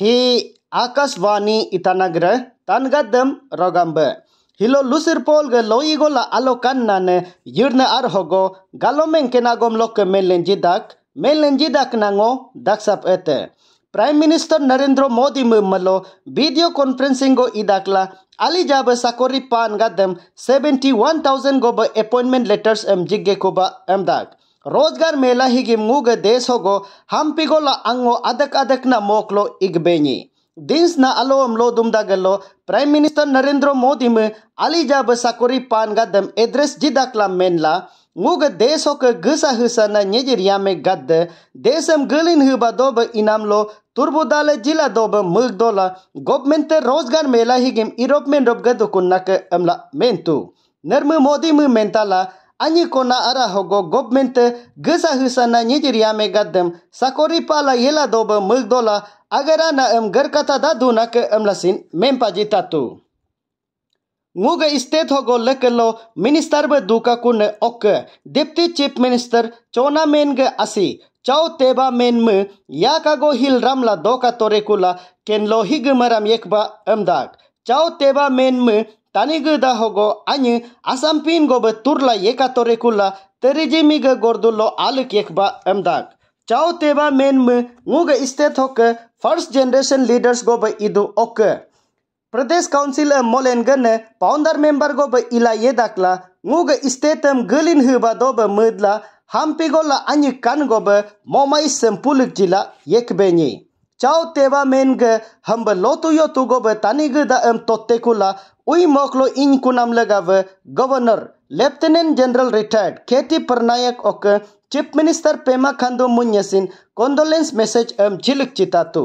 हि आकाशवाणी इटानगर तनगदम रगंब हिलो लुसिर पोल गे लोई गोला आलो कन्ना ने यिरने आर होगो गालो मेन केना गोम लोक मेलन जिदक मेलन जिदक नांगो दक्सप एते प्राइम मिनिस्टर नरेंद्र मोदी मु मलो वीडियो कॉन्फ्रेंसिंग गो इदाकला अली जाब सकोरी पान गदम 71000 गोब अपॉइंटमेंट लेटर्स एम जिगे कोबा एमदाक रोजगार मेला ही मूग देश हो हमपिगोल अंगो अदक अदक न मोकलो इगबेनी दिन्स न अलो अम्लो दुम दलो प्राइम मिनिस्टर नरेंद्र मोदी में अली जाब सकोरी पान गद एड्रेस जिदाकला मेनला मूग देश होक घसा हसा न नेजरिया में गद देशम गलिन हबा दोब इनाम लो तुर्बुदाल जिला दोब मूग दोला गवर्नमेंट रोजगार मेला ही गेम यूरोप रोब गद कुन्नक अम्ला मेंतु नरम मोदी में मेंताला Anyikona arahogo government gisa husana nyijiriame gaddem pala yela doba mugdola agarana em garkata da daduna ke emlasin mempaji tatu. Nguga state hogo lekelo minister be duka kun ok deputy chief minister chona menge asi chau teba men me yakago hil ramla doka torekula kenlo higmaram yekba emdag chau teba men me tanig da hogo ani asam pin go be turla yekatore kula terejimi ga gordulo aluk yekba emdak chao teba men me nguga istet hok first generation leaders go be idu ok Pradesh council मोलेन गन पाउंडर member गो ब इला ये दाखला मुग इस्तेतम गलिन हबा दो ब मदला हम पिगोल अन्य कन गो ब मोमाई सिंपल जिला एक बेनी चाउ तेवा मेन ग हम ब लोतु यो तु गो ब तानी ग द एम तोते कुला उई इन को नाम लगाव governor lieutenant general retired K T Parnaik ओक चीफ मिनिस्टर पेमा खांडो मुन्यसिन कंडोलेंस मैसेज एम झिलक चितातु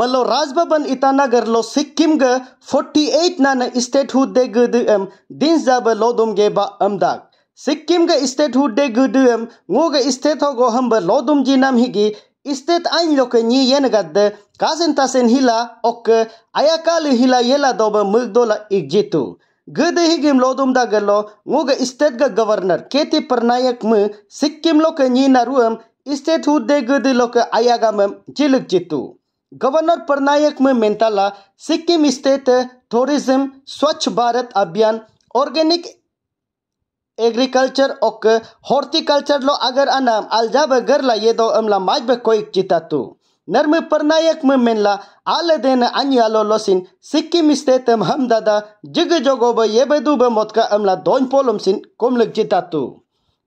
मलो राजभवन इटानगर लो सिक्किम ग 48 नन स्टेट हुड दे गद एम दिन जाब लो दुम गे बा अमदा सिक्किम ग स्टेट हुड दे गद एम ngो ग स्टेट हो गो हम ब लो जी नाम हिगी Istet anloke ni yengadde kazentasen hila ok ayakali hila yela doba mugdola igjitu. Gede higim lodum da gelo nguga istet ga governor keti pernayak mu sikkim loke ni naruam istet hu hudde gede loke ayagamam jilik jitu. Governor Parnaik में मेंताला Sikkim state tourism Swachh Bharat Abhiyan organic agriculture ओके horticulture लो अगर अना अलजा बे ला ये दो अमला माज बे कोई चिता तू नर्म परनायक में मेनला आल देन अन्य आलो लोसिन सिक्किम स्टे तम हम दादा जिग जोगो बे ये बे दुबे मत का अमला दोन पोलम सिन कोम चिता तू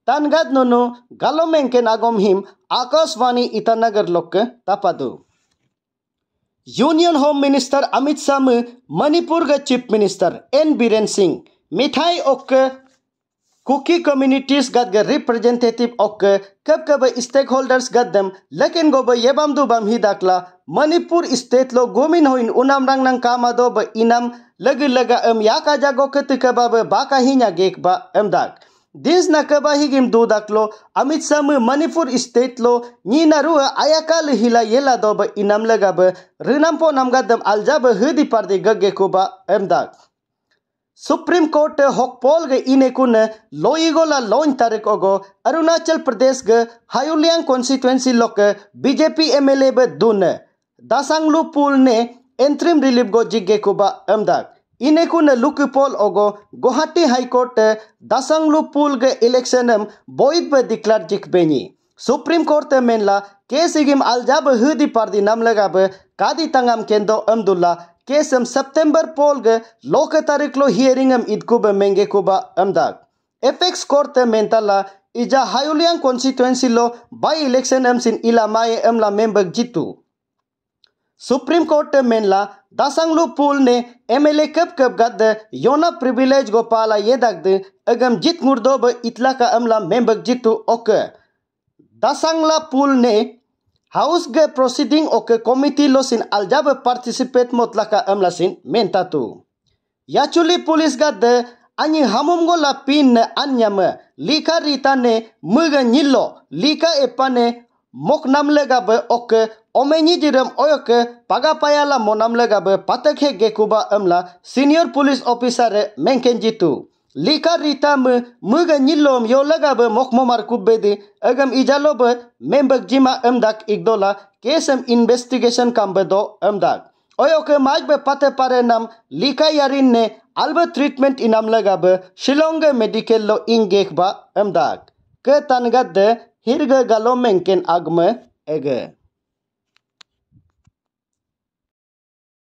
तनगद नोनो गालो मेन के नागम हिम आकाशवाणी इटानगर लोक तपा दू union home minister Amit Shah Manipur का chief minister N Biren Singh Meitei ओके Kuki communities got the representative okke kab kab stakeholders got them lekin go ba yebam du bam hi dakla Manipur state lo gomin hoin unam rang nang kama do ba inam lag laga am yaka jago ketika ba ba ka hinya gek ba am dak This nakaba higim du daklo amit sam Manipur state lo ni naru ayakal hila yela do ba inam laga ba rinam po namga dam aljab hidi parde gagge ko ba am dak supreme court होकपोल ग इने कुन लोईगोला loan तारीख ओगो अरुणाचल प्रदेश ग Hayuliang constituency लोक BJP एम MLA ब दुन दासांगलु पुल ने एंट्रीम रिलीफ गो जिगे को अमदाक इने कुन लुकपोल ओगो गुवाहाटी हाईकोर्ट दासांगलु पुल ग इलेक्शन बोइद ब डिक्लेयर जिक बेनी सुप्रीम कोर्ट मेनला केसिगिम अलजाब हुदी पारदी नाम लगाब कादी तंगाम केंदो अम्दुल्ला केसम सेप्टेंबर पोल ग लोक तारीख लो हियरिंग हम इद कुब मेंगे कुब अमदाग एफएक्स कोर्ट मेंताला इजा हायुलियांग कॉन्स्टिट्यूएंसी लो बाय इलेक्शन एम सिन इला माए एमला मेंबर जितु सुप्रीम कोर्ट मेंला दासांगलु पुल ने एमएलए कब कब गद योना प्रिविलेज गोपाला ये दगद अगम जित मुर्दो ब इतला का अमला मेंबर जितु ओके दासांगला पुल ने haus ge proceeding o ke committee los in aljabe participate motlaka emlasin mentatu. Yachuli polis gade anyi hamum go la pin ne anyame lika rita ne mga nyilo lika epane mok namle gabe oke ome nyijirem oyoke paga payala mo namle gabe patekhe gekuba emla senior police officer menken jitu. लिखा रीता म मग निलोम यो लगा ब मोख मोमार कुबे दे अगम इजालो ब ma'am बगजी मा M दक एक दोला case M investigation काम ब दो एम दक ओयो के माइक बे पते पारे नाम लिखा यारिन ने अल्ब ट्रीटमेंट इनाम लगा ब शिलोंग मेडिकल लो इंग एक बा एम दक के तनगत दे हिरग गलो मेंकेन आग में एगे